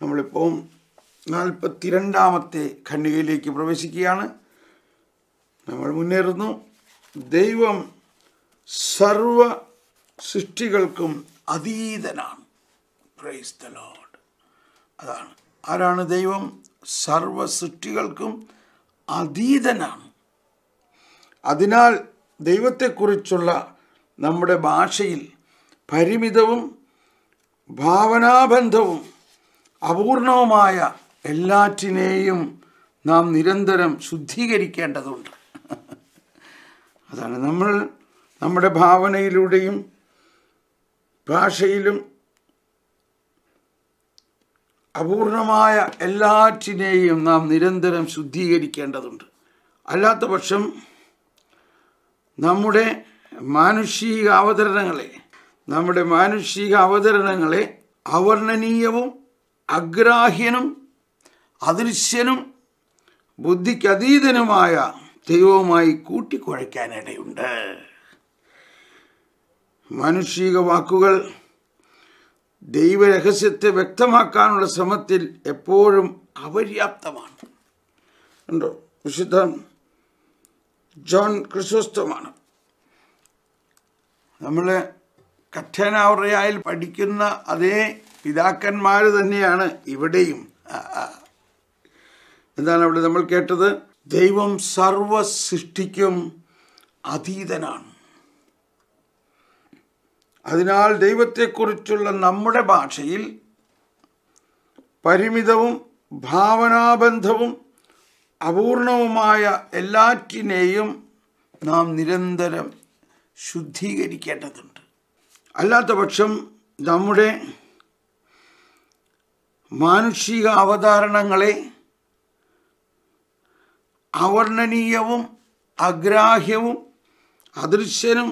നമ്മളിപ്പോൾ നാൽപ്പത്തിരണ്ടാമത്തെ ഖണ്ഡികയിലേക്ക് പ്രവേശിക്കുകയാണ് നമ്മൾ മുന്നേറുന്നു ദൈവം സർവ സൃഷ്ടികൾക്കും അതീതനാണ് പ്രൈസ് ദ ലോഡ് അതാണ് ആരാണ് ദൈവം സർവ സൃഷ്ടികൾക്കും അതീതനാണ് അതിനാൽ ദൈവത്തെക്കുറിച്ചുള്ള നമ്മുടെ ഭാഷയിൽ പരിമിതവും ഭാവനാബന്ധവും അപൂർണവുമായ എല്ലാറ്റിനെയും നാം നിരന്തരം ശുദ്ധീകരിക്കേണ്ടതുണ്ട് അതാണ് നമ്മൾ നമ്മുടെ ഭാവനയിലൂടെയും ഭാഷയിലും അപൂർണമായ എല്ലാറ്റിനെയും നാം നിരന്തരം ശുദ്ധീകരിക്കേണ്ടതുണ്ട് അല്ലാത്ത പക്ഷം നമ്മുടെ മാനുഷിക അവതരണങ്ങളെ നമ്മുടെ മാനുഷിക അവതരണങ്ങളെ അവർണനീയവും അഗ്രാഹ്യനും അദൃശ്യനും ബുദ്ധിക്കതീതനുമായ ദൈവവുമായി കൂട്ടിക്കുഴയ്ക്കാനിടയുണ്ട് മാനുഷിക വാക്കുകൾ ദൈവരഹസ്യത്തെ വ്യക്തമാക്കാനുള്ള ശ്രമത്തിൽ എപ്പോഴും അപര്യാപ്തമാണ് ഉണ്ടോ വിശുദ്ധ ജോൺ ക്രിസോസ്തമാണ് നമ്മൾ കഠിനാവറയായിൽ പഠിക്കുന്ന അതേ പിതാക്കന്മാർ തന്നെയാണ് ഇവിടെയും എന്താണ് അവിടെ നമ്മൾ കേട്ടത് ദൈവം സർവ സൃഷ്ടിക്കും അതീതനാണ് അതിനാൽ ദൈവത്തെക്കുറിച്ചുള്ള നമ്മുടെ ഭാഷയിൽ പരിമിതവും ഭാവനാബന്ധവും അപൂർണവുമായ എല്ലാറ്റിനെയും നാം നിരന്തരം ശുദ്ധീകരിക്കേണ്ടതുണ്ട് അല്ലാത്ത പക്ഷം നമ്മുടെ മാനുഷിക അവതാരണങ്ങളെ അവർണനീയവും അഗ്രാഹ്യവും അദൃശ്യനും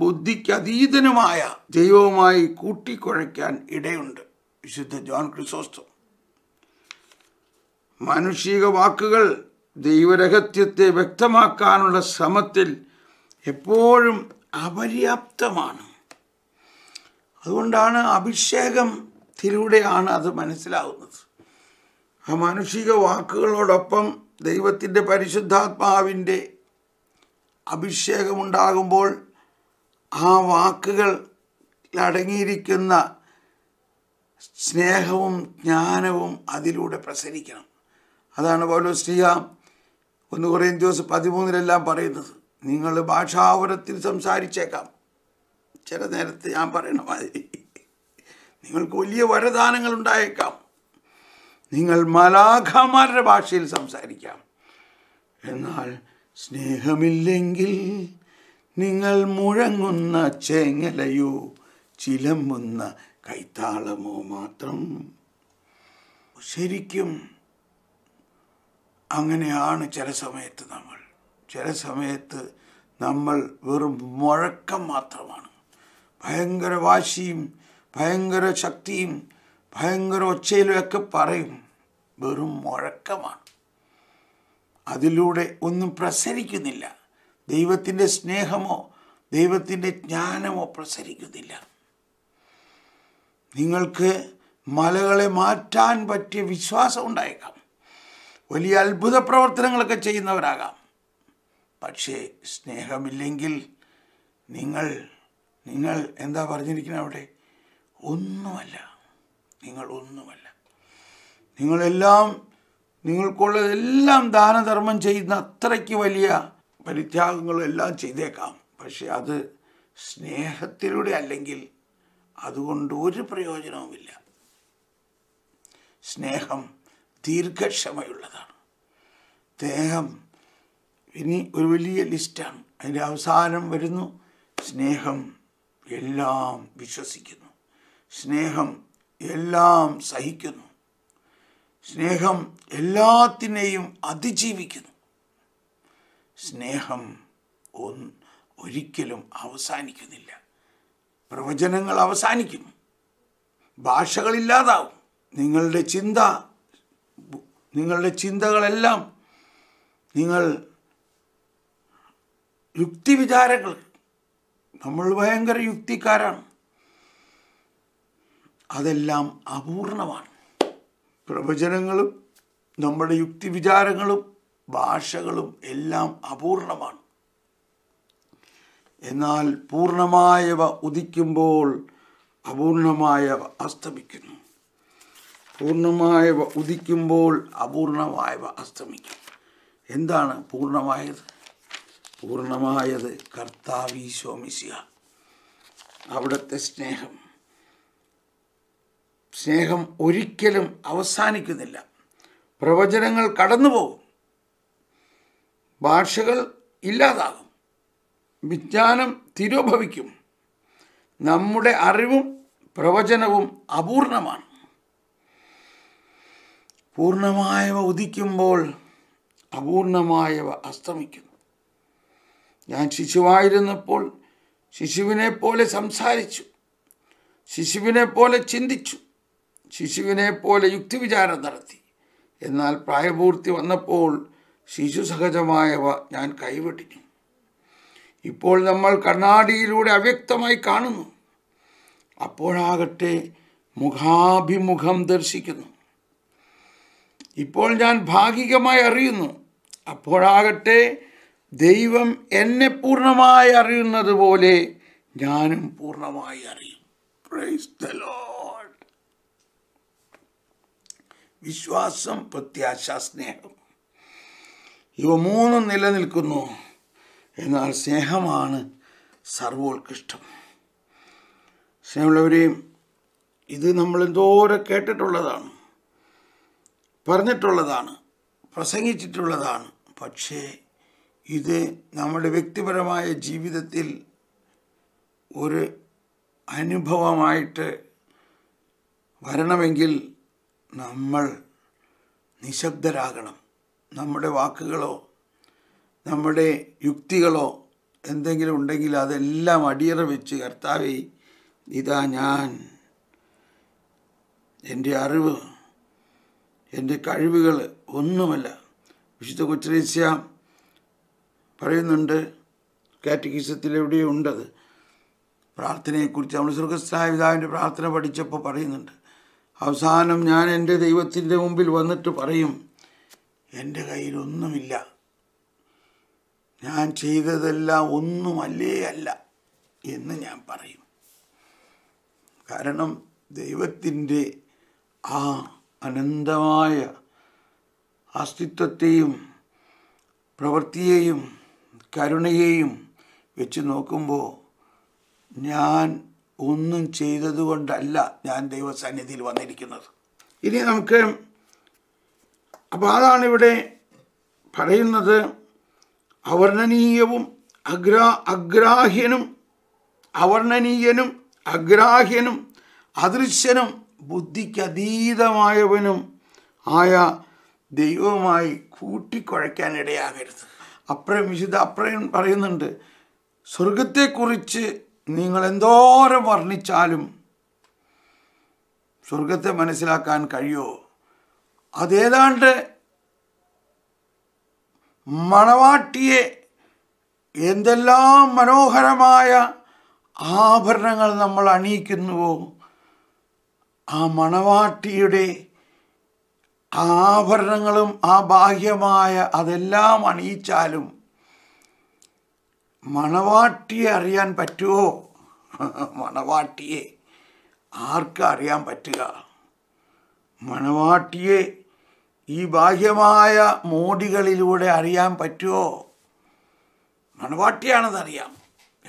ബുദ്ധിക്കതീതനുമായ ദൈവവുമായി കൂട്ടിക്കുഴയ്ക്കാൻ ഇടയുണ്ട് വിശുദ്ധ ജോൺ ക്രിസോസ്റ്റം മാനുഷിക വാക്കുകൾ ദൈവരഹസ്യത്തെ വ്യക്തമാക്കാനുള്ള ശ്രമത്തിൽ എപ്പോഴും അപര്യാപ്തമാണ് അതുകൊണ്ടാണ് അഭിഷേകം വാക്കിലൂടെയാണ് അത് മനസ്സിലാവുന്നത് ആ മാനുഷിക വാക്കുകളോടൊപ്പം ദൈവത്തിൻ്റെ പരിശുദ്ധാത്മാവിൻ്റെ അഭിഷേകമുണ്ടാകുമ്പോൾ ആ വാക്കുകൾ അടങ്ങിയിരിക്കുന്ന സ്നേഹവും ജ്ഞാനവും അതിലൂടെ പ്രസരിക്കണം അതാണ് പൗലോസ്ലിയ ഒന്ന് കുറേ ദിവസം പതിമൂന്നിലെല്ലാം പറയുന്നത് നിങ്ങൾ ഭാഷാവരത്തിൽ സംസാരിച്ചേക്കാം ചില നേരത്ത് ഞാൻ പറയണ മാതിരി നിങ്ങൾക്ക് വലിയ വരദാനങ്ങൾ ഉണ്ടായേക്കാം നിങ്ങൾ മലാഖമാരുടെ ഭാഷയിൽ സംസാരിക്കാം എന്നാൽ സ്നേഹമില്ലെങ്കിൽ നിങ്ങൾ മുഴങ്ങുന്ന ചേങ്ങലയോ ചിലമ്പുന്ന കൈത്താളമോ മാത്രം ശരിക്കും അങ്ങനെയാണ് ചില സമയത്ത് നമ്മൾ ചില സമയത്ത് നമ്മൾ വെറും മുഴക്കം മാത്രമാണ് ഭയങ്കര വാശിയും ഭയങ്കര ശക്തിയും ഭയങ്കര ഒച്ചയിലുമൊക്കെ പറയും വെറും മുഴക്കമാണ് അതിലൂടെ ഒന്നും പ്രസരിക്കുന്നില്ല ദൈവത്തിൻ്റെ സ്നേഹമോ ദൈവത്തിൻ്റെ ജ്ഞാനമോ പ്രസരിക്കുന്നില്ല നിങ്ങൾക്ക് മലകളെ മാറ്റാൻ പറ്റിയ വിശ്വാസം ഉണ്ടായേക്കാം വലിയ അത്ഭുത പ്രവർത്തനങ്ങളൊക്കെ ചെയ്യുന്നവരാകാം പക്ഷേ സ്നേഹമില്ലെങ്കിൽ നിങ്ങൾ നിങ്ങൾ എന്താ പറഞ്ഞിരിക്കുന്നത് അവിടെ ഒന്നുമല്ല നിങ്ങൾ ഒന്നുമല്ല നിങ്ങളെല്ലാം നിങ്ങൾക്കുള്ളതെല്ലാം ദാനധർമ്മം ചെയ്യുന്ന അത്രയ്ക്ക് വലിയ പരിത്യാഗങ്ങളെല്ലാം ചെയ്തേക്കാം പക്ഷെ അത് സ്നേഹത്തിലൂടെ അല്ലെങ്കിൽ അതുകൊണ്ട് ഒരു പ്രയോജനവുമില്ല സ്നേഹം ദീർഘക്ഷമയുള്ളതാണ് ദേഹം ഇനി ഒരു വലിയ ലിസ്റ്റാണ് അതിൻ്റെ അവസാനം വരുന്നു സ്നേഹം എല്ലാം വിശ്വസിക്കുന്നു സ്നേഹം എല്ലാം സഹിക്കുന്നു സ്നേഹം എല്ലാത്തിനെയും അതിജീവിക്കുന്നു സ്നേഹം ഒന്ന് ഒരിക്കലും അവസാനിക്കുന്നില്ല പ്രവചനങ്ങൾ അവസാനിക്കും ഭാഷകളില്ലാതാവും നിങ്ങളുടെ ചിന്ത നിങ്ങളുടെ ചിന്തകളെല്ലാം നിങ്ങൾ യുക്തി വിചാരങ്ങൾ നമ്മൾ ഭയങ്കര യുക്തിക്കാരാണ് അതെല്ലാം അപൂർണമാണ് പ്രവചനങ്ങളും നമ്മുടെ യുക്തി വിചാരങ്ങളും ഭാഷകളും എല്ലാം അപൂർണമാണ് എന്നാൽ പൂർണ്ണമായവ ഉദിക്കുമ്പോൾ അപൂർണമായവ അസ്തമിക്കുന്നു പൂർണ്ണമായവ ഉദിക്കുമ്പോൾ അപൂർണമായവ അസ്തമിക്കും എന്താണ് പൂർണ്ണമായത് പൂർണ്ണമായത് കർത്താവീശോമിശിയ അവിടുത്തെ സ്നേഹം സ്നേഹം ഒരിക്കലും അവസാനിക്കുന്നില്ല പ്രവചനങ്ങൾ കടന്നുപോകും ഭാഷകൾ ഇല്ലാതാകും വിജ്ഞാനം തിരോഭവിക്കും നമ്മുടെ അറിവും പ്രവചനവും അപൂർണമാണ് പൂർണ്ണമായവ ഉദിക്കുമ്പോൾ അപൂർണമായവ അസ്തമിക്കുന്നു ഞാൻ ശിശുവായിരുന്നപ്പോൾ ശിശുവിനെ പോലെ സംസാരിച്ചു ശിശുവിനെ പോലെ ചിന്തിച്ചു ശിശുവിനെ പോലെ യുക്തിവിചാരം നടത്തി എന്നാൽ പ്രായപൂർത്തി വന്നപ്പോൾ ശിശു സഹജമായവ ഞാൻ കൈവിട്ടിരുന്നു ഇപ്പോൾ നമ്മൾ കണ്ണാടിയിലൂടെ അവ്യക്തമായി കാണുന്നു അപ്പോഴാകട്ടെ മുഖാഭിമുഖം ദർശിക്കുന്നു ഇപ്പോൾ ഞാൻ ഭാഗികമായി അറിയുന്നു അപ്പോഴാകട്ടെ ദൈവം എന്നെ പൂർണ്ണമായി അറിയുന്നത് പോലെ ഞാനും പൂർണ്ണമായി അറിയും പ്രൈസ് ദ ലോർഡ് വിശ്വാസം പ്രത്യാശ സ്നേഹം ഇവ മൂന്നും നിലനിൽക്കുന്നു എന്നാൽ സ്നേഹമാണ് സർവോത്കൃഷ്ടം സ്നേഹമുള്ളവരെയും ഇത് നമ്മൾ എന്തോരം കേട്ടിട്ടുള്ളതാണ് പറഞ്ഞിട്ടുള്ളതാണ് പ്രസംഗിച്ചിട്ടുള്ളതാണ് പക്ഷേ ഇത് നമ്മുടെ വ്യക്തിപരമായ ജീവിതത്തിൽ ഒരു അനുഭവമായിട്ട് വരണമെങ്കിൽ നമ്മൾ നിശബ്ദരാകണം നമ്മുടെ വാക്കുകളോ നമ്മുടെ യുക്തികളോ എന്തെങ്കിലും ഉണ്ടെങ്കിൽ അതെല്ലാം അടിയറ വെച്ച് കർത്താവെ ഇതാ ഞാൻ എൻ്റെ അറിവ് എൻ്റെ കഴിവുകൾ ഒന്നുമല്ല വിശുദ്ധ കൊച്ചേസ്യ പറയുന്നുണ്ട് കാറ്റഗിസത്തിൽ എവിടെയോ ഉണ്ടത് പ്രാർത്ഥനയെക്കുറിച്ച് നമ്മൾ സുഖസ്ഥായ പിതാവിൻ്റെ പ്രാർത്ഥന പഠിച്ചപ്പോൾ പറയുന്നുണ്ട് അവസാനം ഞാൻ എൻ്റെ ദൈവത്തിൻ്റെ മുമ്പിൽ വന്നിട്ട് പറയും എൻ്റെ കയ്യിലൊന്നുമില്ല ഞാൻ ചെയ്തതെല്ലാം ഒന്നുമല്ലേ അല്ല എന്ന് ഞാൻ പറയും കാരണം ദൈവത്തിൻ്റെ ആ അനന്തമായ അസ്തിത്വത്തെയും പ്രവൃത്തിയെയും കരുണയെയും വെച്ച് നോക്കുമ്പോൾ ഞാൻ ഒന്നും ചെയ്തതുകൊണ്ടല്ല ഞാൻ ദൈവസാന്നിധിയിൽ വന്നിരിക്കുന്നത് ഇനി നമുക്ക് അപ്പോൾ അതാണ് ഇവിടെ പറയുന്നത് അവർണനീയവും അഗ്രാ അഗ്രാഹ്യനും അവർണനീയനും അഗ്രാഹ്യനും അദൃശ്യനും ബുദ്ധിക്ക് അതീതമായവനും ആയ ദൈവവുമായി കൂട്ടിക്കുഴയ്ക്കാനിടയാകരുത് അപ്രയം വിശുദ്ധ അപ്രയം പറയുന്നുണ്ട് സ്വർഗത്തെക്കുറിച്ച് നിങ്ങൾ എന്തോരം വർണ്ണിച്ചാലും സ്വർഗത്തെ മനസ്സിലാക്കാൻ കഴിയോ അതേതാണ്ട് മണവാട്ടിയെ എന്തെല്ലാം മനോഹരമായ ആഭരണങ്ങൾ നമ്മൾ അണിയിക്കുന്നുവോ ആ മണവാട്ടിയുടെ ആഭരണങ്ങളും ആ ബാഹ്യമായ അതെല്ലാം അണിയിച്ചാലും മണവാട്ടിയെ അറിയാൻ പറ്റുമോ മണവാട്ടിയെ ആർക്ക് അറിയാൻ പറ്റുക മണവാട്ടിയെ ഈ ബാഹ്യമായ മോടികളിലൂടെ അറിയാൻ പറ്റുമോ മണവാട്ടിയാണെന്നറിയാം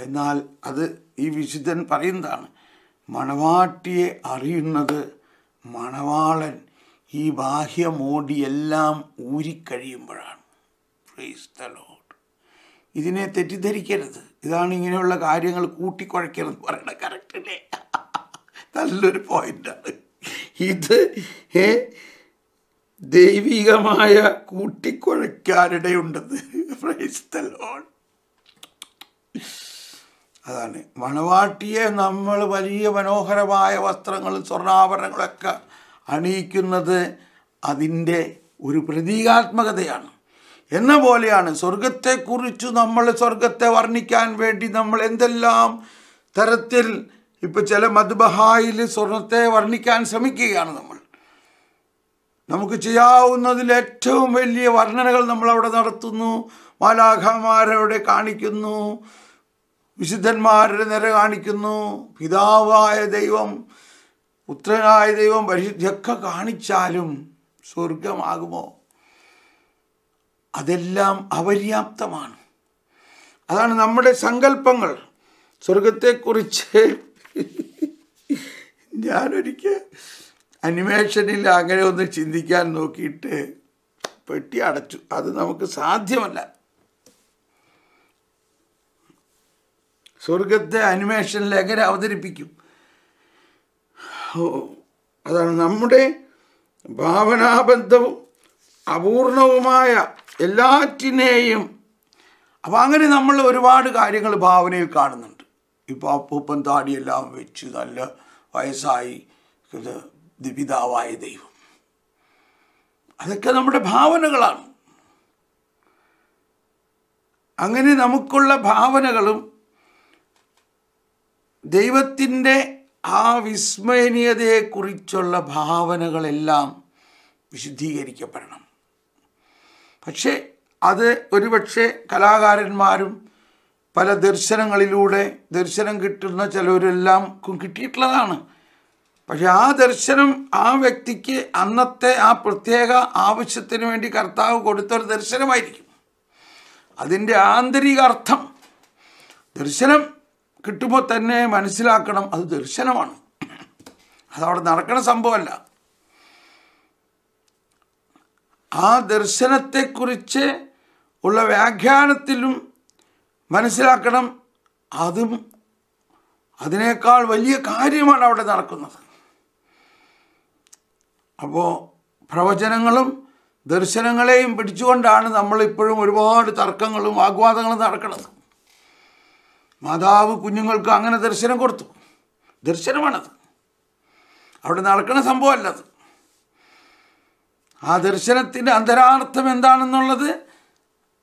എന്നാൽ അത് ഈ വിശുദ്ധൻ പറയുന്നതാണ് മണവാട്ടിയെ അറിയുന്നത് മണവാളൻ ഈ ബാഹ്യമോടിയെല്ലാം ഊരിക്കഴിയുമ്പോഴാണ് ഫ്രീസ്ഥലോ ഇതിനെ തെറ്റിദ്ധരിക്കരുത് ഇതാണ് ഇങ്ങനെയുള്ള കാര്യങ്ങൾ കൂട്ടിക്കുഴയ്ക്കരുത് പറയണ കറക്റ്റല്ലേ നല്ലൊരു പോയിന്റാണ് ഇത് ഏ ദൈവികമായ കൂട്ടിക്കുഴയ്ക്കാനിടയുണ്ടെന്ന് ഫ്രൈസ്തലോൺ അതാണ് മണവാട്ടിയെ നമ്മൾ വലിയ മനോഹരമായ വസ്ത്രങ്ങളും സ്വർണ്ണാഭരണങ്ങളൊക്കെ അണിയിക്കുന്നത് അതിൻ്റെ ഒരു പ്രതീകാത്മകതയാണ് എന്ന പോലെയാണ് സ്വർഗത്തെക്കുറിച്ച് നമ്മൾ സ്വർഗത്തെ വർണ്ണിക്കാൻ വേണ്ടി നമ്മൾ എന്തെല്ലാം തരത്തിൽ ഇപ്പം ചില മദ്ബഹായിൽ സ്വർണത്തെ വർണ്ണിക്കാൻ ശ്രമിക്കുകയാണ് നമ്മൾ നമുക്ക് ചെയ്യാവുന്നതിൽ ഏറ്റവും വലിയ വർണ്ണനകൾ നമ്മളവിടെ നടത്തുന്നു മാലാഖമാരവിടെ കാണിക്കുന്നു വിശുദ്ധന്മാരുടെ നിര കാണിക്കുന്നു പിതാവായ ദൈവം പുത്രനായ ദൈവം പരിശുദ്ധിയൊക്കെ കാണിച്ചാലും സ്വർഗമാകുമോ അതെല്ലാം അപര്യാപ്തമാണ് അതാണ് നമ്മുടെ സങ്കല്പങ്ങൾ സ്വർഗത്തെക്കുറിച്ച് ഞാനൊരിക്കൽ അനിമേഷനിൽ അങ്ങനെ ഒന്ന് ചിന്തിക്കാൻ നോക്കിയിട്ട് പെട്ടി അടച്ചു അത് നമുക്ക് സാധ്യമല്ല സ്വർഗത്തെ അനിമേഷനിൽ എങ്ങനെ അവതരിപ്പിക്കും അതാണ് നമ്മുടെ ഭാവനാബന്ധവും അപൂർണവുമായ എല്ലാറ്റിനെയും അപ്പോൾ അങ്ങനെ നമ്മൾ ഒരുപാട് കാര്യങ്ങൾ ഭാവനയിൽ കാണുന്നുണ്ട് ഇപ്പോൾ അപ്പൂപ്പൻ താടിയെല്ലാം വെച്ച് നല്ല വയസ്സായി ദിപിതാവായ ദൈവം അതൊക്കെ നമ്മുടെ ഭാവനകളാണ് അങ്ങനെ നമുക്കുള്ള ഭാവനകളും ദൈവത്തിൻ്റെ ആ വിസ്മയനീയതയെക്കുറിച്ചുള്ള ഭാവനകളെല്ലാം വിശുദ്ധീകരിക്കപ്പെടണം പക്ഷേ അത് ഒരുപക്ഷെ കലാകാരന്മാരും പല ദർശനങ്ങളിലൂടെ ദർശനം കിട്ടുന്ന ചിലവരെല്ലാം കിട്ടിയിട്ടുള്ളതാണ് പക്ഷെ ആ ദർശനം ആ വ്യക്തിക്ക് അന്നത്തെ ആ പ്രത്യേക ആവശ്യത്തിന് വേണ്ടി കർത്താവ് കൊടുത്തൊരു ദർശനമായിരിക്കും അതിൻ്റെ ആന്തരിക അർത്ഥം ദർശനം കിട്ടുമ്പോൾ തന്നെ മനസ്സിലാക്കണം അത് ദർശനമാണ് അതവിടെ നടക്കുന്ന സംഭവമല്ല ആ ദർശനത്തെക്കുറിച്ച് ഉള്ള വ്യാഖ്യാനത്തിലും മനസ്സിലാക്കണം അതും അതിനേക്കാൾ വലിയ കാര്യമാണ് അവിടെ നടക്കുന്നത് അപ്പോൾ പ്രവചനങ്ങളും ദർശനങ്ങളെയും പിടിച്ചുകൊണ്ടാണ് നമ്മളിപ്പോഴും ഒരുപാട് തർക്കങ്ങളും വാഗ്വാദങ്ങളും നടക്കുന്നത് മാതാവ് കുഞ്ഞുങ്ങൾക്ക് അങ്ങനെ ദർശനം കൊടുത്തു ദർശനമാണത് അവിടെ നടക്കുന്ന സംഭവമല്ലത് ആ ദർശനത്തിൻ്റെ അന്തരാർത്ഥം എന്താണെന്നുള്ളത്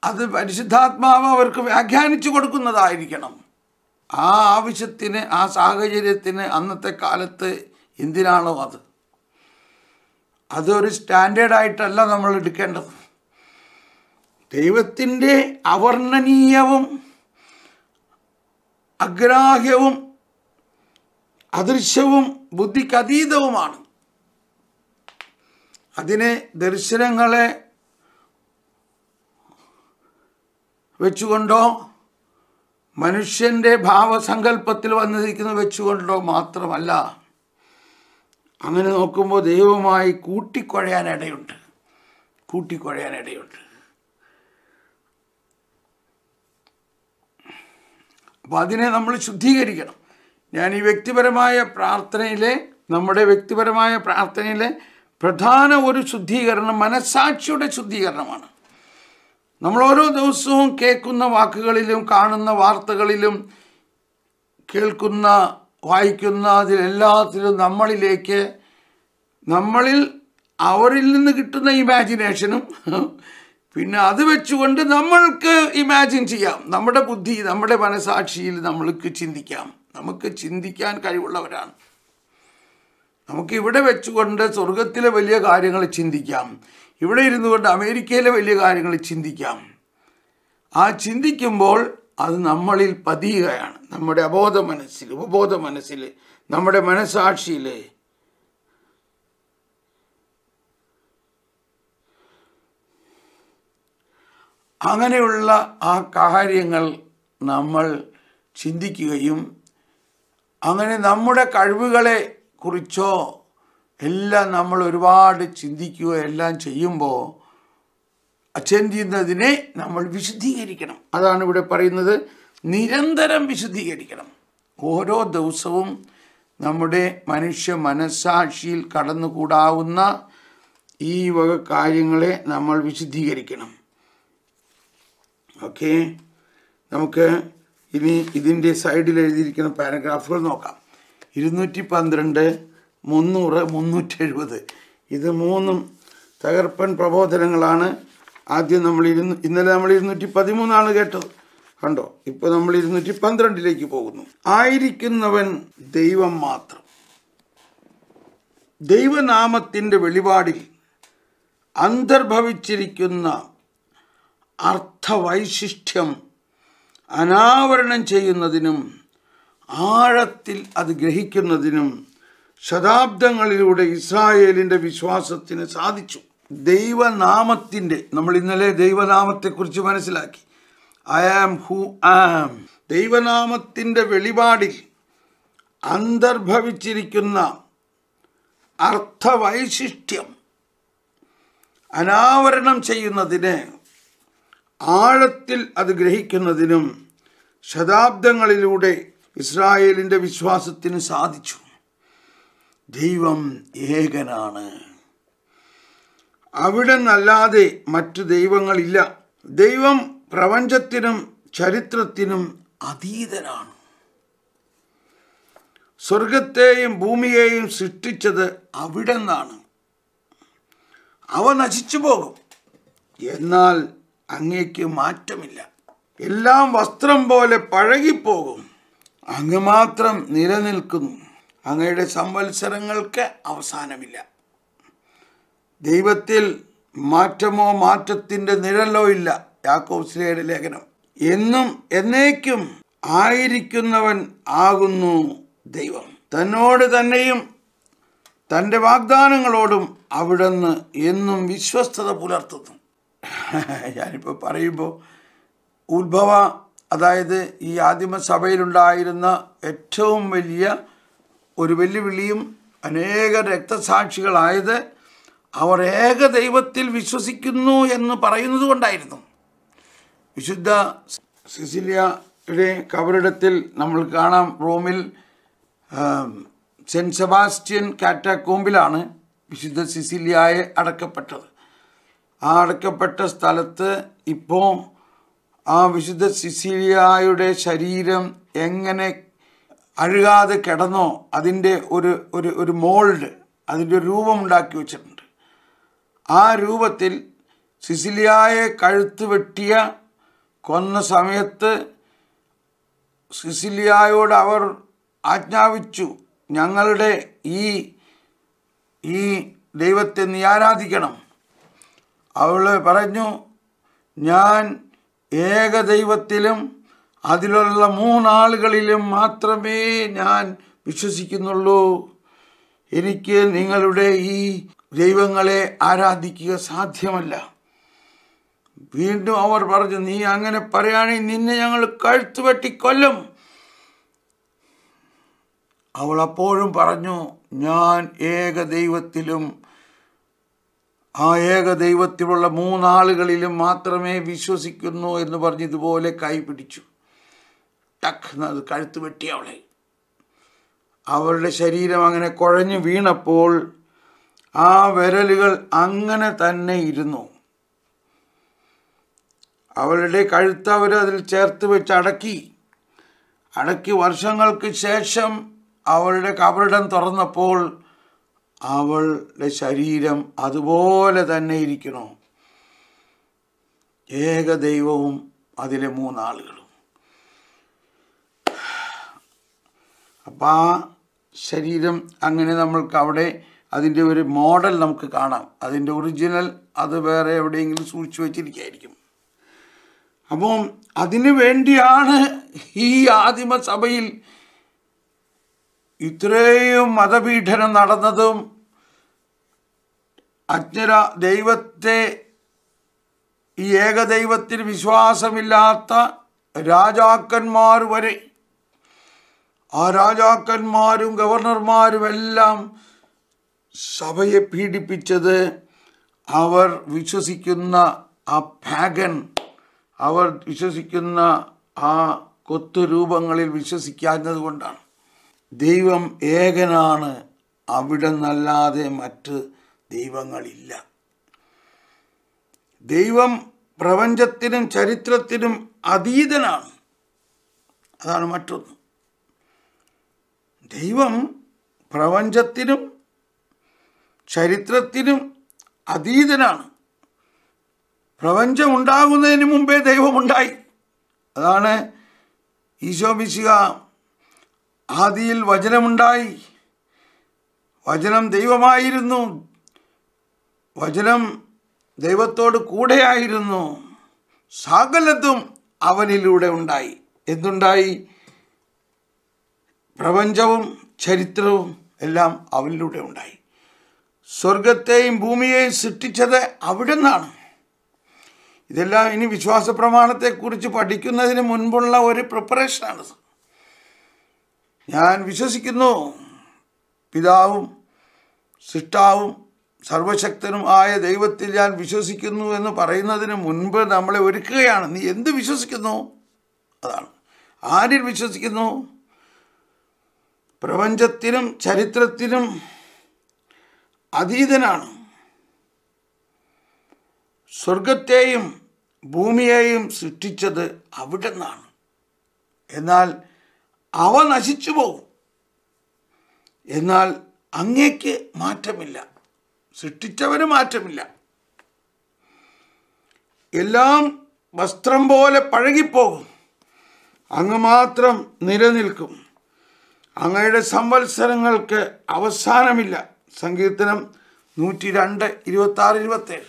അത് പരിശുദ്ധാത്മാവ് അവർക്ക് വ്യാഖ്യാനിച്ചു കൊടുക്കുന്നതായിരിക്കണം ആ ആവശ്യത്തിന് ആ സാഹചര്യത്തിന് അന്നത്തെ കാലത്ത് എന്തിനാണോ അത് അതൊരു സ്റ്റാൻഡേർഡായിട്ടല്ല നമ്മൾ എടുക്കേണ്ടത് ദൈവത്തിൻ്റെ അവർണ്ണനീയവും അഗ്രാഹ്യവും അദൃശ്യവും ബുദ്ധിക്കതീതവുമാണ് അതിനെ ദർശനങ്ങളെ വെച്ചുകൊണ്ടോ മനുഷ്യൻ്റെ ഭാവസങ്കല്പത്തിൽ വന്നിരിക്കുന്നത് വെച്ചുകൊണ്ടോ മാത്രമല്ല അങ്ങനെ നോക്കുമ്പോൾ ദൈവമായി കൂട്ടിക്കൊഴയാനിടയുണ്ട് കൂട്ടിക്കൊഴയാനിടയുണ്ട് അപ്പം അതിനെ നമ്മൾ ശുദ്ധീകരിക്കണം ഞാൻ ഈ വ്യക്തിപരമായ പ്രാർത്ഥനയിലെ നമ്മുടെ വ്യക്തിപരമായ പ്രാർത്ഥനയിലെ പ്രധാന ഒരു ശുദ്ധീകരണം മനസാക്ഷിയുടെ ശുദ്ധീകരണമാണ് നമ്മൾ ഓരോ ദിവസവും കേൾക്കുന്ന വാക്കുകളിലും കാണുന്ന വാർത്തകളിലും കേൾക്കുന്ന വായിക്കുന്ന അതിലെല്ലാത്തിലും നമ്മളിലേക്ക് നമ്മളിൽ അവരിൽ നിന്ന് കിട്ടുന്ന ഇമാജിനേഷനും പിന്നെ അത് വെച്ചുകൊണ്ട് നമ്മൾക്ക് ഇമാജിൻ ചെയ്യാം നമ്മുടെ ബുദ്ധി നമ്മുടെ മനസാക്ഷിയിൽ നമ്മൾക്ക് ചിന്തിക്കാം നമുക്ക് ചിന്തിക്കാൻ കഴിവുള്ളവരാണ് നമുക്ക് ഇവിടെ വെച്ചുകൊണ്ട് സ്വർഗത്തിലെ വലിയ കാര്യങ്ങൾ ചിന്തിക്കാം ഇവിടെ ഇരുന്നു കൊണ്ട് അമേരിക്കയിലെ വലിയ കാര്യങ്ങൾ ചിന്തിക്കാം ആ ചിന്തിക്കുമ്പോൾ അത് നമ്മളിൽ പതിയുകയാണ് നമ്മുടെ അബോധ മനസ്സിൽ ഉപബോധ മനസ്സിൽ നമ്മുടെ മനസ്സാക്ഷിയിൽ അങ്ങനെയുള്ള ആ കാര്യങ്ങൾ നമ്മൾ ചിന്തിക്കുകയും അങ്ങനെ നമ്മുടെ കഴിവുകളെ കുറിച്ചോ എല്ലാം നമ്മൾ ഒരുപാട് ചിന്തിക്കുകയോ എല്ലാം ചെയ്യുമ്പോൾ ചിന്തിക്കുന്നതിനെ നമ്മൾ വിശുദ്ധീകരിക്കണം അതാണ് ഇവിടെ പറയുന്നത് നിരന്തരം വിശുദ്ധീകരിക്കണം ഓരോ ദിവസവും നമ്മുടെ മനുഷ്യ മനസ്സാക്ഷിയിൽ കടന്നുകൂടാവുന്ന ഈ വക കാര്യങ്ങളെ നമ്മൾ വിശുദ്ധീകരിക്കണം ഓക്കെ നമുക്ക് ഇനി ഇതിൻ്റെ സൈഡിൽ എഴുതിയിരിക്കുന്ന പാരഗ്രാഫുകൾ നോക്കാം ഇരുന്നൂറ്റി പന്ത്രണ്ട് മുന്നൂറ് മുന്നൂറ്റി എഴുപത് ഇത് മൂന്നും തകർപ്പൻ പ്രബോധനങ്ങളാണ് ആദ്യം നമ്മൾ ഇരുന്ന് ഇന്നലെ നമ്മൾ ഇരുന്നൂറ്റി പതിമൂന്നാണ് കേട്ടത് കണ്ടോ ഇപ്പോൾ നമ്മൾ ഇരുന്നൂറ്റി പന്ത്രണ്ടിലേക്ക് പോകുന്നു ആയിരിക്കുന്നവൻ ദൈവം മാത്രം ദൈവനാമത്തിൻ്റെ വെളിപാടിൽ അന്തർഭവിച്ചിരിക്കുന്ന അർത്ഥവൈശിഷ്ട്യം അനാവരണം ചെയ്യുന്നതിനും ആഴത്തിൽ അത് ഗ്രഹിക്കുന്നതിനും ശതാബ്ദങ്ങളിലൂടെ ഇസ്രായേലിൻ്റെ വിശ്വാസത്തിന് സാധിച്ചു ദൈവനാമത്തിൻ്റെ നമ്മൾ ഇന്നലെ ദൈവനാമത്തെക്കുറിച്ച് മനസ്സിലാക്കി ഐ ആം ഹു ആം ദൈവനാമത്തിൻ്റെ വെളിപാടിൽ അന്തർഭവിച്ചിരിക്കുന്ന അർത്ഥവൈശിഷ്ട്യം അനാവരണം ചെയ്യുന്നതിന് ആഴത്തിൽ അത് ഗ്രഹിക്കുന്നതിനും ശതാബ്ദങ്ങളിലൂടെ ഇസ്രായേലിൻ്റെ വിശ്വാസത്തിന് സാധിച്ചു ദൈവം ഏകനാണ് അവിടെ നല്ലാതെ മറ്റു ദൈവങ്ങളില്ല ദൈവം പ്രപഞ്ചത്തിനും ചരിത്രത്തിനും അതീതനാണ് സ്വർഗത്തെയും ഭൂമിയെയും സൃഷ്ടിച്ചത് അവിടെ നിന്നാണ് അവ നശിച്ചു പോകും എന്നാൽ അങ്ങേക്ക് മാറ്റമില്ല എല്ലാം വസ്ത്രം പോലെ പഴകിപ്പോകും അങ്ങ് മാത്രം നിലനിൽക്കുന്നു അങ്ങയുടെ സംവത്സരങ്ങൾക്ക് അവസാനമില്ല ദൈവത്തിൽ മാറ്റമോ മാറ്റത്തിൻ്റെ നിഴലോ ഇല്ല യാക്കോബ്സ്ലിയുടെ ലേഖനം എന്നും എന്നേക്കും ആയിരിക്കുന്നവൻ ആകുന്നു ദൈവം തന്നോട് തന്നെയും തൻ്റെ വാഗ്ദാനങ്ങളോടും അവിടുന്ന് എന്നും വിശ്വസ്തത പുലർത്തുന്നു ഞാനിപ്പോൾ പറയുമ്പോൾ ഉത്ഭവ അതായത് ഈ ആദിമസഭയിലുണ്ടായിരുന്ന ഏറ്റവും വലിയ ഒരു വെല്ലുവിളിയും അനേക രക്തസാക്ഷികളായത് അവർ ഏക ദൈവത്തിൽ വിശ്വസിക്കുന്നു എന്ന് പറയുന്നത് കൊണ്ടായിരുന്നു വിശുദ്ധ സിസിലിയയുടെ കബറിടത്തിൽ നമ്മൾ കാണാം റോമിൽ സെൻറ്റ് സെബാസ്റ്റ്യൻ കാറ്റാക്കോമ്പിലാണ് വിശുദ്ധ സിസിലിയായെ അടക്കപ്പെട്ടത് ആ അടക്കപ്പെട്ട സ്ഥലത്ത് ഇപ്പോൾ ആ വിശുദ്ധ സിസിലിയായുടെ ശരീരം എങ്ങനെ അഴുകാതെ കിടന്നോ അതിൻ്റെ ഒരു ഒരു ഒരു മോൾഡ് അതിൻ്റെ ഒരു രൂപം ഉണ്ടാക്കി വെച്ചിട്ടുണ്ട് ആ രൂപത്തിൽ സിസിലിയായെ കഴുത്ത് വെട്ടിയ കൊന്ന സമയത്ത് സിസിലിയായോട് അവർ ആജ്ഞാപിച്ചു ഞങ്ങളുടെ ഈ ഈ ദൈവത്തെ നീ ആരാധിക്കണം അവൾ പറഞ്ഞു ഞാൻ ഏകദൈവത്തിലും അതിലുള്ള മൂന്നാളുകളിലും മാത്രമേ ഞാൻ വിശ്വസിക്കുന്നുള്ളൂ എനിക്ക് നിങ്ങളുടെ ഈ ദൈവങ്ങളെ ആരാധിക്കുക സാധ്യമല്ല വീണ്ടും അവർ പറഞ്ഞു നീ അങ്ങനെ പറയുകയാണെങ്കിൽ നിന്നെ ഞങ്ങൾ കഴുത്തു വെട്ടി കൊല്ലും അവൾ അപ്പോഴും പറഞ്ഞു ഞാൻ ഏക ദൈവത്തിലും ആ ഏക ദൈവത്തിലുള്ള മൂന്നാളുകളിലും മാത്രമേ വിശ്വസിക്കുന്നു എന്ന് പറഞ്ഞ് ഇതുപോലെ കൈ പിടിച്ചു ടക്ക് അത് കഴുത്ത് വെട്ടി അവളെ അവളുടെ ശരീരം അങ്ങനെ കുഴഞ്ഞു വീണപ്പോൾ ആ വിരലുകൾ അങ്ങനെ തന്നെ ഇരുന്നു അവളുടെ കഴുത്ത് അവരതിൽ അതിൽ ചേർത്ത് വെച്ച് അടക്കി അടക്കി വർഷങ്ങൾക്ക് ശേഷം അവളുടെ കബറിടം തുറന്നപ്പോൾ അവളുടെ ശരീരം അതുപോലെ തന്നെ ഇരിക്കണോ ഏകദൈവവും അതിലെ മൂന്നാളുകളും അപ്പം ആ ശരീരം അങ്ങനെ നമ്മൾക്ക് അവിടെ അതിൻ്റെ ഒരു മോഡൽ നമുക്ക് കാണാം അതിൻ്റെ ഒറിജിനൽ അത് വേറെ എവിടെയെങ്കിലും സൂക്ഷിച്ചു വെച്ചിരിക്കുകയായിരിക്കും അപ്പം അതിനു വേണ്ടിയാണ് ഈ ആദിമസഭയിൽ ഇത്രയും മതപീഠനം നടന്നതും അജ്ഞര ദൈവത്തെ ഈ ഏകദൈവത്തിൽ വിശ്വാസമില്ലാത്ത രാജാക്കന്മാർ വരെ ആ രാജാക്കന്മാരും ഗവർണർമാരുമെല്ലാം സഭയെ പീഡിപ്പിച്ചത് അവർ വിശ്വസിക്കുന്ന ആ പാഗൻ അവർ വിശ്വസിക്കുന്ന ആ കൊത്തുരൂപങ്ങളിൽ വിശ്വസിക്കാഞ്ഞത് കൊണ്ടാണ് ദൈവം ഏകനാണ് അവിടെ നല്ലാതെ മറ്റ് ദൈവങ്ങളില്ല ദൈവം പ്രപഞ്ചത്തിനും ചരിത്രത്തിനും അതീതനാണ് അതാണ് മറ്റൊന്ന് ദൈവം പ്രപഞ്ചത്തിനും ചരിത്രത്തിനും അതീതനാണ് പ്രപഞ്ചമുണ്ടാകുന്നതിന് മുമ്പേ ദൈവമുണ്ടായി അതാണ് ഈശോ ആദിയിൽ വചനമുണ്ടായി വചനം ദൈവമായിരുന്നു വചനം ദൈവത്തോട് കൂടെയായിരുന്നു സകലതും അവനിലൂടെ ഉണ്ടായി എന്തുണ്ടായി പ്രപഞ്ചവും ചരിത്രവും എല്ലാം അവനിലൂടെ ഉണ്ടായി സ്വർഗത്തെയും ഭൂമിയെയും സൃഷ്ടിച്ചത് അവിടെ നിന്നാണ് ഇതെല്ലാം ഇനി വിശ്വാസ പ്രമാണത്തെക്കുറിച്ച് പഠിക്കുന്നതിന് മുൻപുള്ള ഒരു പ്രിപ്പറേഷനാണ് ഞാൻ വിശ്വസിക്കുന്നു പിതാവും സൃഷ്ടാവും സർവശക്തനും ആയ ദൈവത്തിൽ ഞാൻ വിശ്വസിക്കുന്നു എന്ന് പറയുന്നതിന് മുൻപ് നമ്മളെ ഒരുക്കുകയാണ് നീ എന്ത് വിശ്വസിക്കുന്നു അതാണ് ആരിൽ വിശ്വസിക്കുന്നു പ്രപഞ്ചത്തിനും ചരിത്രത്തിനും അതീതനാണ് സ്വർഗത്തെയും ഭൂമിയെയും സൃഷ്ടിച്ചത് അവിടെ നിന്നാണ് എന്നാൽ അവ നശിച്ചു പോകും എന്നാൽ അങ്ങേക്ക് മാറ്റമില്ല സൃഷ്ടിച്ചവന് മാറ്റമില്ല എല്ലാം വസ്ത്രം പോലെ പഴകിപ്പോകും അങ്ങ് മാത്രം നിലനിൽക്കും അങ്ങയുടെ സംവത്സരങ്ങൾക്ക് അവസാനമില്ല സങ്കീർത്തനം നൂറ്റി രണ്ട് ഇരുപത്തി ആറ് ഇരുപത്തേഴ്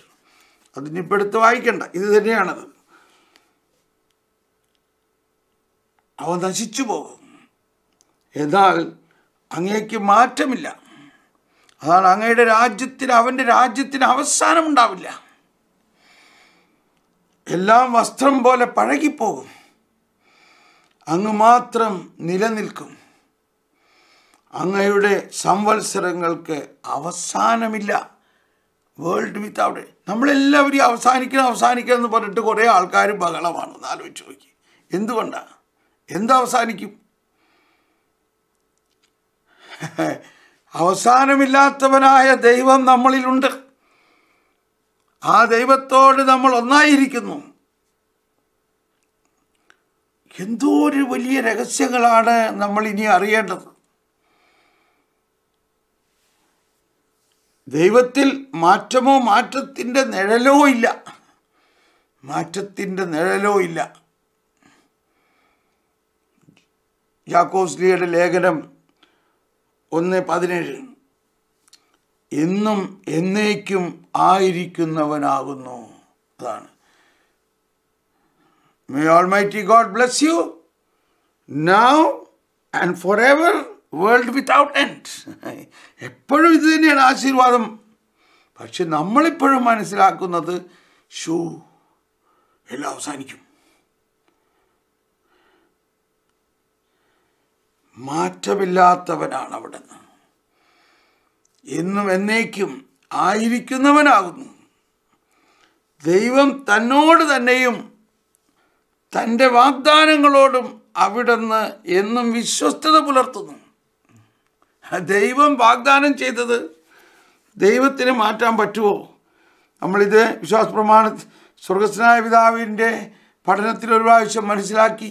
അതിനിപ്പോൾ എടുത്ത് വായിക്കണ്ട ഇത് തന്നെയാണത് അവ നശിച്ചു പോകും എന്നാൽ അങ്ങേക്ക് മാറ്റമില്ല അതാണ് അങ്ങയുടെ രാജ്യത്തിന് അവൻ്റെ രാജ്യത്തിന് അവസാനം ഉണ്ടാവില്ല എല്ലാം വസ്ത്രം പോലെ പഴകിപ്പോകും അങ്ങ് മാത്രം നിലനിൽക്കും അങ്ങയുടെ സംവത്സരങ്ങൾക്ക് അവസാനമില്ല വേൾഡ് വിത്തൗട്ട് നമ്മളെല്ലാവരും അവസാനിക്കണം അവസാനിക്കണം എന്ന് പറഞ്ഞിട്ട് കുറേ ആൾക്കാർ ബഹളമാണെന്ന് ആലോചിച്ച് നോക്കി എന്തുകൊണ്ടാണ് എന്ത് അവസാനിക്കും അവസാനമില്ലാത്തവനായ ദൈവം നമ്മളിലുണ്ട് ആ ദൈവത്തോട് നമ്മൾ ഒന്നായിരിക്കുന്നു എന്തോ ഒരു വലിയ രഹസ്യങ്ങളാണ് നമ്മൾ ഇനി അറിയേണ്ടത് ദൈവത്തിൽ മാറ്റമോ മാറ്റത്തിൻ്റെ നിഴലോ ഇല്ല മാറ്റത്തിൻ്റെ നിഴലോ ഇല്ല യാക്കോസ്ലിയുടെ ലേഖനം ഒന്ന് പതിനേഴ് എന്നും എന്നേക്കും ആയിരിക്കുന്നവനാകുന്നു അതാണ് may mighty God bless you now and forever world without end എപ്പോഴും ഇത് തന്നെയാണ് ആശീർവാദം പക്ഷെ നമ്മളിപ്പോഴും മനസ്സിലാക്കുന്നത് ഷൂ എല്ലാം അവസാനിക്കും മാറ്റമില്ലാത്തവനാണ് നിന്ന് എന്നും എന്നേക്കും ആയിരിക്കുന്നവനാകുന്നു ദൈവം തന്നോട് തന്നെയും തൻ്റെ വാഗ്ദാനങ്ങളോടും നിന്ന് എന്നും വിശ്വസ്തത പുലർത്തുന്നു ദൈവം വാഗ്ദാനം ചെയ്തത് ദൈവത്തിന് മാറ്റാൻ പറ്റുമോ നമ്മളിത് വിശ്വാസ പ്രമാണ സ്വർഗസ്നായ പിതാവിൻ്റെ പഠനത്തിൽ ഒരു പ്രാവശ്യം മനസ്സിലാക്കി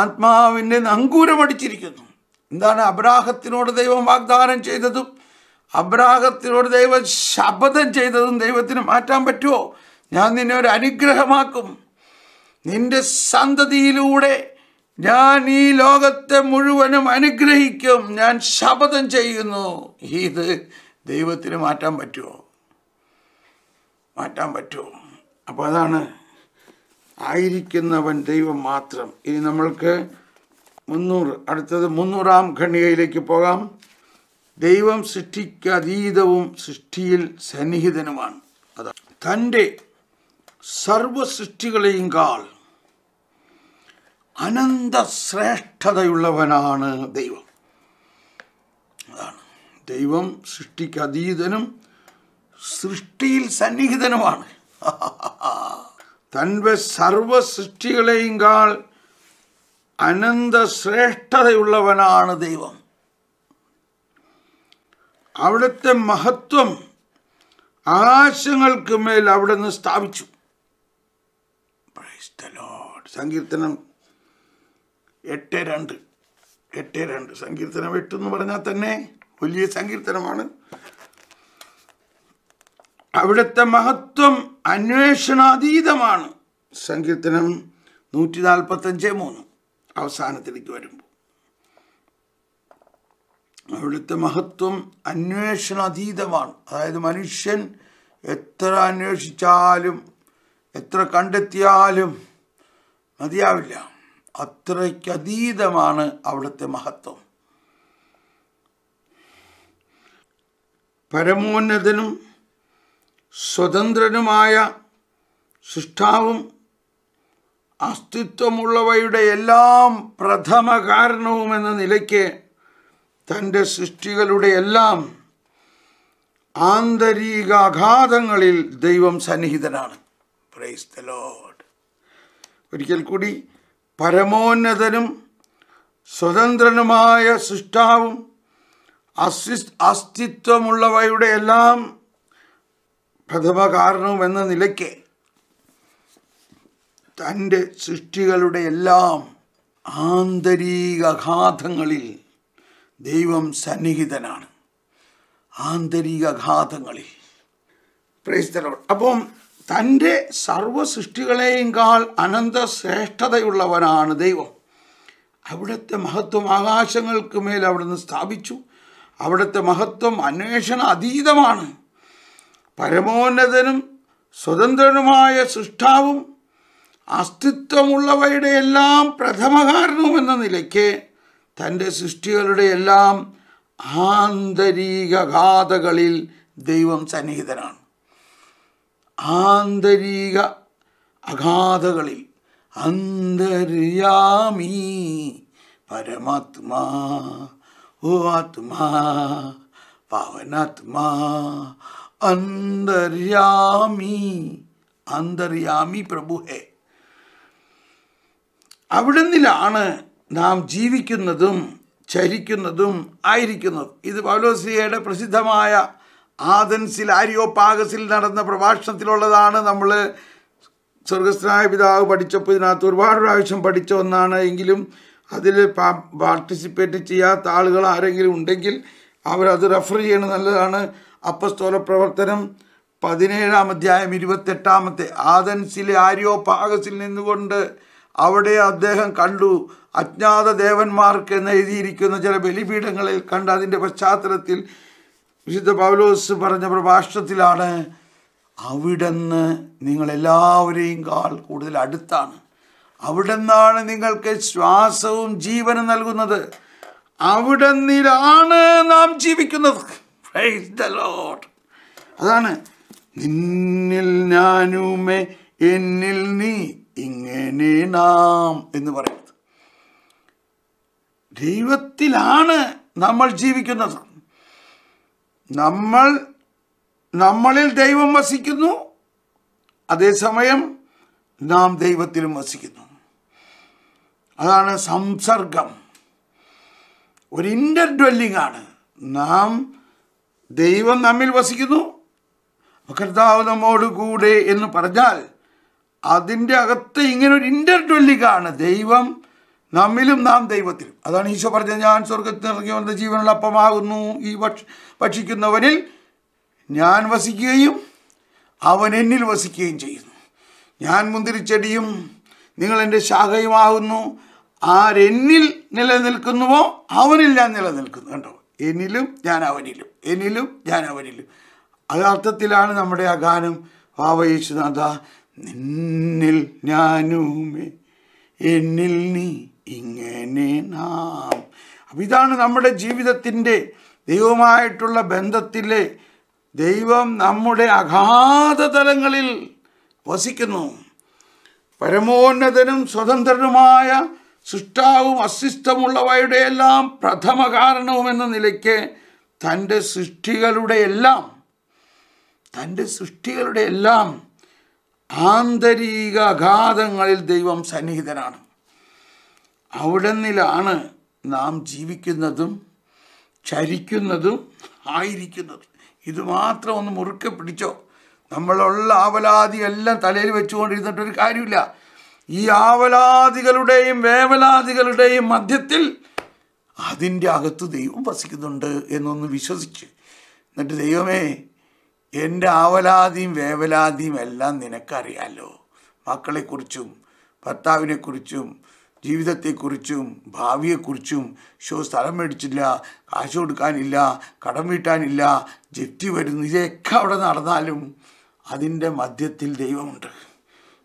ആത്മാവിൻ്റെ നങ്കൂരമടിച്ചിരിക്കുന്നു എന്താണ് അബ്രാഹത്തിനോട് ദൈവം വാഗ്ദാനം ചെയ്തതും അബ്രാഹത്തിനോട് ദൈവം ശപഥം ചെയ്തതും ദൈവത്തിന് മാറ്റാൻ പറ്റുമോ ഞാൻ നിന്നെ ഒരു അനുഗ്രഹമാക്കും നിന്റെ സന്തതിയിലൂടെ ഞാൻ ഈ ലോകത്തെ മുഴുവനും അനുഗ്രഹിക്കും ഞാൻ ശപഥം ചെയ്യുന്നു ഇത് ദൈവത്തിന് മാറ്റാൻ പറ്റുമോ മാറ്റാൻ പറ്റുമോ അപ്പോൾ അതാണ് ആയിരിക്കുന്നവൻ ദൈവം മാത്രം ഇനി നമ്മൾക്ക് മുന്നൂറ് അടുത്തത് മുന്നൂറാം ഖണ്ഡികയിലേക്ക് പോകാം ദൈവം സൃഷ്ടിക്ക് അതീതവും സൃഷ്ടിയിൽ സന്നിഹിതനുമാണ് അതാ തൻ്റെ സർവസൃഷ്ടികളെയും കാൾ അനന്ത ശ്രേഷ്ഠതയുള്ളവനാണ് ദൈവം അതാണ് ദൈവം സൃഷ്ടിക്ക് അതീതനും സൃഷ്ടിയിൽ സന്നിഹിതനുമാണ് തൻ്റെ സർവ കാൾ അനന്ത ശ്രേഷ്ഠതയുള്ളവനാണ് ദൈവം അവിടുത്തെ മഹത്വം ആകാശങ്ങൾക്ക് മേൽ അവിടെ നിന്ന് സ്ഥാപിച്ചു സങ്കീർത്തനം എട്ട് രണ്ട് എട്ട് രണ്ട് സങ്കീർത്തനം എട്ട് എന്ന് പറഞ്ഞാൽ തന്നെ വലിയ സങ്കീർത്തനമാണ് അവിടുത്തെ മഹത്വം അന്വേഷണാതീതമാണ് സങ്കീർത്തനം നൂറ്റി നാൽപ്പത്തഞ്ച് മൂന്ന് അവസാനത്തിലേക്ക് വരുമ്പോൾ അവിടുത്തെ മഹത്വം അന്വേഷണാതീതമാണ് അതായത് മനുഷ്യൻ എത്ര അന്വേഷിച്ചാലും എത്ര കണ്ടെത്തിയാലും മതിയാവില്ല അത്രയ്ക്കതീതമാണ് അവിടുത്തെ മഹത്വം പരമോന്നതനും സ്വതന്ത്രനുമായ സൃഷ്ടാവും അസ്തിത്വമുള്ളവയുടെ എല്ലാം പ്രഥമ കാരണവുമെന്ന നിലയ്ക്ക് തൻ്റെ സൃഷ്ടികളുടെ എല്ലാം ആന്തരികാഘാതങ്ങളിൽ ദൈവം സന്നിഹിതനാണ് പ്രൈസ് ഒരിക്കൽ കൂടി പരമോന്നതനും സ്വതന്ത്രനുമായ സൃഷ്ടാവും അസ്തിത്വമുള്ളവയുടെ എല്ലാം പ്രഥമ കാരണവും എന്ന നിലയ്ക്ക് തൻ്റെ സൃഷ്ടികളുടെ എല്ലാം ആന്തരികഘാതങ്ങളിൽ ദൈവം സന്നിഹിതനാണ് ആന്തരികഘാതങ്ങളിൽ പ്രേസ്തലോട്ട് അപ്പം തൻ്റെ സർവ്വ സൃഷ്ടികളെയുംകാൾ അനന്ത ശ്രേഷ്ഠതയുള്ളവനാണ് ദൈവം അവിടുത്തെ മഹത്വം ആകാശങ്ങൾക്ക് മേൽ അവിടുന്ന് സ്ഥാപിച്ചു അവിടുത്തെ മഹത്വം അന്വേഷണ അതീതമാണ് പരമോന്നതനും സ്വതന്ത്രനുമായ സൃഷ്ടാവും അസ്തിത്വമുള്ളവയുടെ എല്ലാം പ്രഥമകാരണവും എന്ന നിലയ്ക്ക് തൻ്റെ സൃഷ്ടികളുടെ എല്ലാം ആന്തരിക ഗാഥകളിൽ ദൈവം സന്നിഹിതനാണ് ആന്തരിക അഗാധകളിൽ അന്തര്യാമി പരമാത്മാ ഓ ആത്മാ പാവനാത്മാ അന്തര്യാമീ അന്തര്യാമി പ്രഭു അവിടെ അവിടുന്നിലാണ് നാം ജീവിക്കുന്നതും ചരിക്കുന്നതും ആയിരിക്കുന്നതും ഇത് പൗലോസിയയുടെ പ്രസിദ്ധമായ ആദൻസിൽ ആര്യോ പാകസിൽ നടന്ന പ്രഭാഷണത്തിലുള്ളതാണ് നമ്മൾ സ്വർഗസ്ഥനായ പിതാവ് പഠിച്ചപ്പോൾ ഇതിനകത്ത് ഒരുപാട് പ്രാവശ്യം പഠിച്ച ഒന്നാണ് എങ്കിലും അതിൽ പാർട്ടിസിപ്പേറ്റ് ചെയ്യാത്ത ആളുകൾ ആരെങ്കിലും ഉണ്ടെങ്കിൽ അവരത് റെഫർ ചെയ്യണത് നല്ലതാണ് അപ്പസ്തോല പ്രവർത്തനം പതിനേഴാം അധ്യായം ഇരുപത്തെട്ടാമത്തെ ആദൻസിലെ ആര്യോ പാകസിൽ നിന്നുകൊണ്ട് അവിടെ അദ്ദേഹം കണ്ടു അജ്ഞാത ദേവന്മാർക്ക് എന്ന് എഴുതിയിരിക്കുന്ന ചില ബലിപീഠങ്ങളിൽ കണ്ട് അതിൻ്റെ പശ്ചാത്തലത്തിൽ വിശുദ്ധ പൗലോസ് പറഞ്ഞ പ്രഭാഷണത്തിലാണ് അവിടുന്ന് നിങ്ങളെല്ലാവരെയും കാൾ കൂടുതൽ അടുത്താണ് നിന്നാണ് നിങ്ങൾക്ക് ശ്വാസവും ജീവനും നൽകുന്നത് അവിടുന്നിലാണ് നാം ജീവിക്കുന്നത് പ്രൈസ് ദ ലോഡ് അതാണ് നിന്നിൽ ഞാനുമേ എന്നിൽ നീ ഇങ്ങനെ നാം എന്ന് പറയുന്നത് ദൈവത്തിലാണ് നമ്മൾ ജീവിക്കുന്നത് നമ്മൾ നമ്മളിൽ ദൈവം വസിക്കുന്നു അതേസമയം നാം ദൈവത്തിലും വസിക്കുന്നു അതാണ് സംസർഗം ഒരു ഇൻ്റർ ഡ്വെല്ലിംഗ് ആണ് നാം ദൈവം നമ്മിൽ വസിക്കുന്നു കർത്താവ് നമ്മോടുകൂടെ എന്ന് പറഞ്ഞാൽ അതിൻ്റെ അകത്ത് ഇങ്ങനെ ഒരു ഇൻ്റർട്വല്ലിക്കാണ് ദൈവം നമ്മിലും നാം ദൈവത്തിലും അതാണ് ഈശോ പറഞ്ഞത് ഞാൻ സ്വർഗത്തിൽ ഇറങ്ങി വന്ന ജീവനുള്ള അപ്പമാകുന്നു ഈ ഭക്ഷ ഭക്ഷിക്കുന്നവനിൽ ഞാൻ വസിക്കുകയും അവൻ എന്നിൽ വസിക്കുകയും ചെയ്യുന്നു ഞാൻ മുന്തിരിച്ചെടിയും നിങ്ങൾ എൻ്റെ ശാഖയുമാകുന്നു ആരെന്നിൽ നിലനിൽക്കുന്നുവോ അവനിൽ ഞാൻ നിലനിൽക്കുന്നു കണ്ടോ എനിലും ഞാൻ അവനിലും എനിലും ഞാൻ അവനിലും അത് അർത്ഥത്തിലാണ് നമ്മുടെ ആ ഗാനം വാവ യേശുനാഥ നിന്നിൽ ഞാനുമേ എന്നിൽ നീ ഇങ്ങനെ നാം അപ്പം ഇതാണ് നമ്മുടെ ജീവിതത്തിൻ്റെ ദൈവമായിട്ടുള്ള ബന്ധത്തിലെ ദൈവം നമ്മുടെ അഗാധ തലങ്ങളിൽ വസിക്കുന്നു പരമോന്നതനും സ്വതന്ത്രനുമായ സൃഷ്ടാവും അസ്തിത്വമുള്ളവയുടെ എല്ലാം പ്രഥമ കാരണവും എന്ന നിലയ്ക്ക് തൻ്റെ സൃഷ്ടികളുടെ എല്ലാം തൻ്റെ സൃഷ്ടികളുടെ എല്ലാം ആന്തരിക അഘാതങ്ങളിൽ ദൈവം സന്നിഹിതനാണ് അവിടുന്നിലാണ് നാം ജീവിക്കുന്നതും ചരിക്കുന്നതും ആയിരിക്കുന്നതും ഇതുമാത്രം ഒന്ന് മുറുക്കെ പിടിച്ചോ നമ്മളുള്ള ആവലാതി എല്ലാം തലയിൽ വെച്ചുകൊണ്ടിരുന്നിട്ടൊരു കാര്യമില്ല ഈ ആവലാദികളുടെയും വേവലാദികളുടെയും മധ്യത്തിൽ അതിൻ്റെ അകത്ത് ദൈവം വസിക്കുന്നുണ്ട് എന്നൊന്ന് വിശ്വസിച്ച് എന്നിട്ട് ദൈവമേ എൻ്റെ ആവലാതിയും വേവലാതിയും എല്ലാം നിനക്കറിയാലോ മക്കളെക്കുറിച്ചും ഭർത്താവിനെക്കുറിച്ചും ജീവിതത്തെക്കുറിച്ചും ഭാവിയെക്കുറിച്ചും ഷോ സ്ഥലം മേടിച്ചില്ല കാശ് കൊടുക്കാനില്ല കടം വീട്ടാനില്ല ജെറ്റി വരുന്നു ഇതൊക്കെ അവിടെ നടന്നാലും അതിൻ്റെ മധ്യത്തിൽ ദൈവമുണ്ട്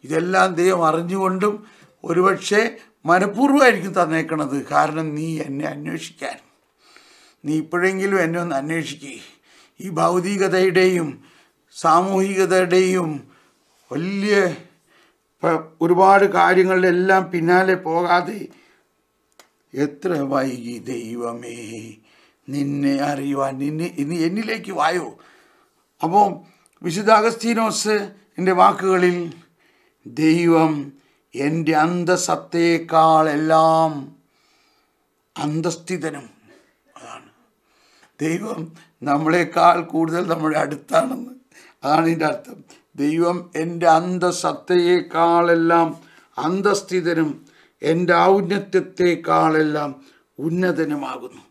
ഇതെല്ലാം ദൈവം അറിഞ്ഞുകൊണ്ടും ഒരുപക്ഷെ മനഃപൂർവ്വമായിരിക്കും തന്നേക്കണത് കാരണം നീ എന്നെ അന്വേഷിക്കാൻ നീ ഇപ്പോഴെങ്കിലും എന്നെ ഒന്ന് അന്വേഷിക്കുക ഈ ഭൗതികതയുടെയും സാമൂഹികതയുടെയും വലിയ ഒരുപാട് കാര്യങ്ങളിലെല്ലാം പിന്നാലെ പോകാതെ എത്ര വൈകി ദൈവമേ നിന്നെ അറിയുവാൻ നിന്നെ ഇനി എന്നിലേക്ക് വായോ അപ്പോൾ വിശുദ്ധ അഗസ്തീനോസ് എൻ്റെ വാക്കുകളിൽ ദൈവം എൻ്റെ എല്ലാം അന്തസ്ഥിതനും അതാണ് ദൈവം നമ്മളെക്കാൾ കൂടുതൽ നമ്മുടെ അടുത്താണെന്ന് അതാണ് ഇതിൻ്റെ അർത്ഥം ദൈവം എൻ്റെ അന്തസത്തയേക്കാളെല്ലാം അന്തസ്ഥിതനും എൻ്റെ ഔന്നത്യത്തെക്കാളെല്ലാം ഉന്നതനുമാകുന്നു